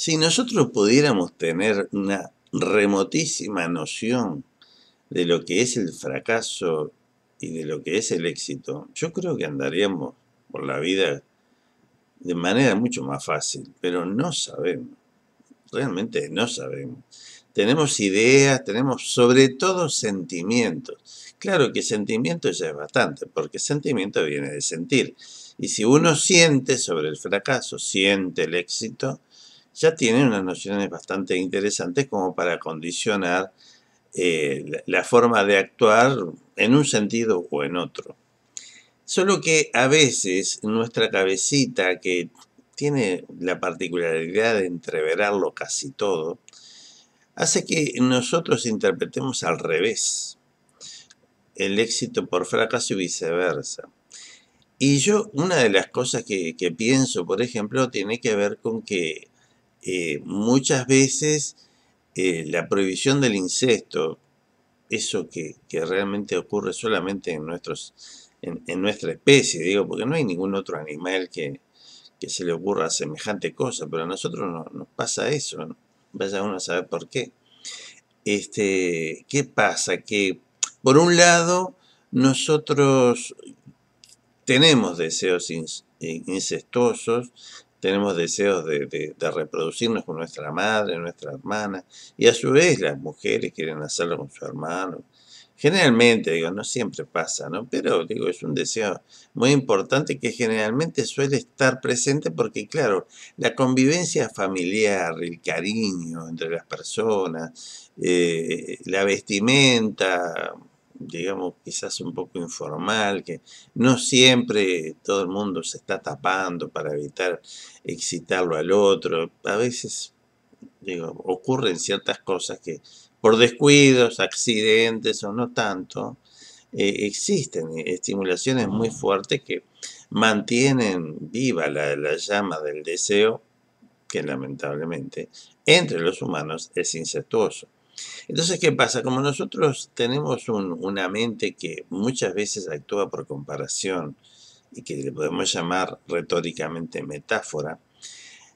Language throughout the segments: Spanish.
Si nosotros pudiéramos tener una remotísima noción de lo que es el fracaso y de lo que es el éxito, yo creo que andaríamos por la vida de manera mucho más fácil, pero no sabemos, realmente no sabemos. Tenemos ideas, tenemos sobre todo sentimientos. Claro que sentimiento ya es bastante, porque sentimiento viene de sentir. Y si uno siente sobre el fracaso, siente el éxito, ya tiene unas nociones bastante interesantes como para condicionar eh, la forma de actuar en un sentido o en otro. Solo que a veces nuestra cabecita, que tiene la particularidad de entreverarlo casi todo, hace que nosotros interpretemos al revés el éxito por fracaso y viceversa. Y yo, una de las cosas que pienso, por ejemplo, tiene que ver con que eh, muchas veces eh, la prohibición del incesto, eso que, realmente ocurre solamente en, nuestros, en, nuestra especie, digo, porque no hay ningún otro animal que, se le ocurra semejante cosa, pero a nosotros nos pasa eso, vaya uno a saber por qué. Este, ¿Qué pasa? Que por un lado nosotros tenemos deseos eh, incestuosos, tenemos deseos de, de, reproducirnos con nuestra madre, nuestra hermana, y a su vez las mujeres quieren hacerlo con su hermano. Generalmente, digo, no siempre pasa, ¿no? Pero, digo, es un deseo muy importante que generalmente suele estar presente porque, claro, la convivencia familiar, el cariño entre las personas, eh, la vestimenta, digamos, quizás un poco informal, que no siempre todo el mundo se está tapando para evitar excitarlo al otro. A veces, ocurren ciertas cosas que por descuidos, accidentes o no tanto, eh, existen estimulaciones muy fuertes que mantienen viva la, la llama del deseo, que lamentablemente entre los humanos es incestuoso. Entonces, ¿qué pasa? Como nosotros tenemos una mente que muchas veces actúa por comparación y que le podemos llamar retóricamente metáfora,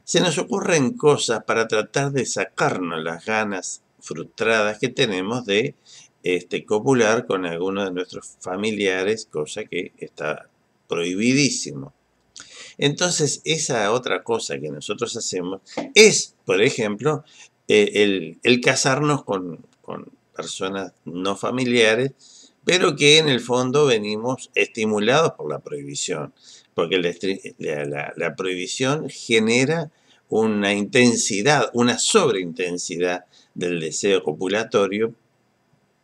se nos ocurren cosas para tratar de sacarnos las ganas frustradas que tenemos de este, copular con alguno de nuestros familiares, cosa que está prohibidísimo. Entonces, esa otra cosa que nosotros hacemos es, por ejemplo, eh, el, casarnos con, personas no familiares, pero que en el fondo venimos estimulados por la prohibición, porque la, prohibición genera una intensidad, una sobreintensidad del deseo copulatorio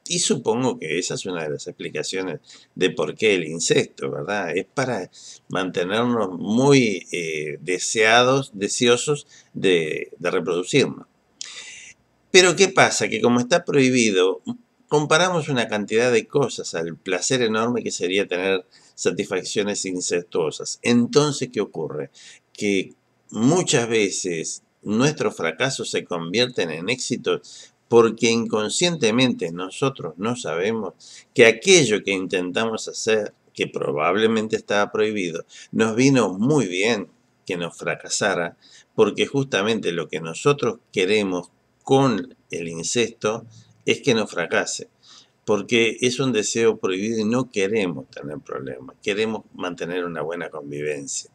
y supongo que esa es una de las explicaciones de por qué el incesto, ¿verdad? Es para mantenernos muy eh, deseados, deseosos de reproducirnos. Pero ¿qué pasa? Que como está prohibido, comparamos una cantidad de cosas al placer enorme que sería tener satisfacciones incestuosas. Entonces, ¿qué ocurre? Que muchas veces nuestros fracasos se convierten en éxitos porque inconscientemente nosotros no sabemos que aquello que intentamos hacer, que probablemente estaba prohibido, nos vino muy bien que nos fracasara, porque justamente lo que nosotros queremos con el incesto es que no fracase, porque es un deseo prohibido y no queremos tener problemas, queremos mantener una buena convivencia.